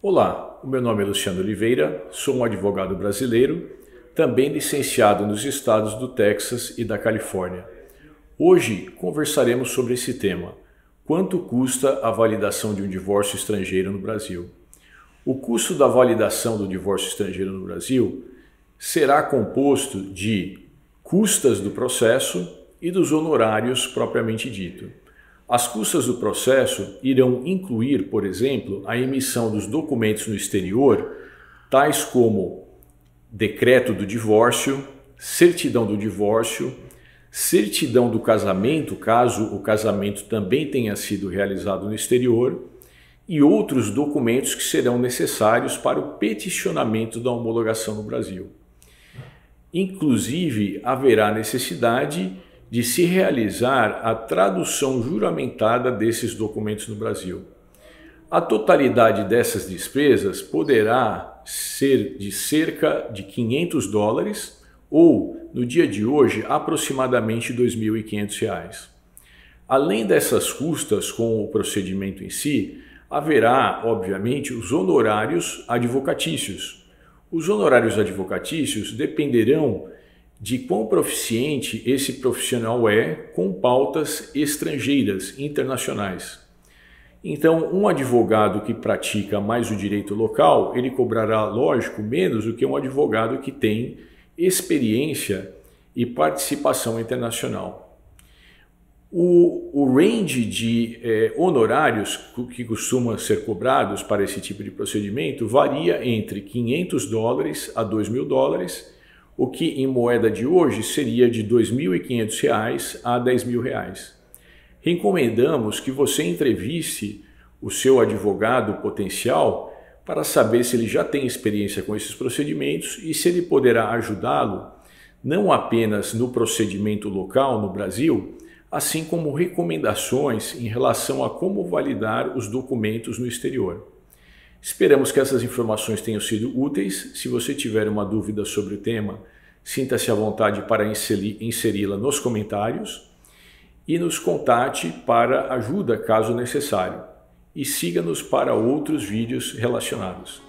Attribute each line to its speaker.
Speaker 1: Olá, o meu nome é Luciano Oliveira, sou um advogado brasileiro, também licenciado nos estados do Texas e da Califórnia. Hoje conversaremos sobre esse tema: quanto custa a validação de um divórcio estrangeiro no Brasil? O custo da validação do divórcio estrangeiro no Brasil será composto de custas do processo e dos honorários propriamente dito. As custas do processo irão incluir, por exemplo, a emissão dos documentos no exterior, tais como decreto do divórcio, certidão do divórcio, certidão do casamento, caso o casamento também tenha sido realizado no exterior, e outros documentos que serão necessários para o peticionamento da homologação no Brasil. Inclusive, haverá necessidade de se realizar a tradução juramentada desses documentos no Brasil. A totalidade dessas despesas poderá ser de cerca de 500 dólares ou, no dia de hoje, aproximadamente R$ 2.500. Além dessas custas com o procedimento em si, haverá, obviamente, os honorários advocatícios. Os honorários advocatícios dependerão de quão proficiente esse profissional é com pautas estrangeiras, internacionais. Então, um advogado que pratica mais o direito local, ele cobrará, lógico, menos do que um advogado que tem experiência e participação internacional. O, o range de eh, honorários que costuma ser cobrados para esse tipo de procedimento varia entre 500 dólares a 2 mil dólares o que em moeda de hoje seria de R$ 2.500 a R$ 10.000. Recomendamos que você entreviste o seu advogado potencial para saber se ele já tem experiência com esses procedimentos e se ele poderá ajudá-lo não apenas no procedimento local no Brasil, assim como recomendações em relação a como validar os documentos no exterior. Esperamos que essas informações tenham sido úteis. Se você tiver uma dúvida sobre o tema, sinta-se à vontade para inseri-la nos comentários e nos contate para ajuda caso necessário. E siga-nos para outros vídeos relacionados.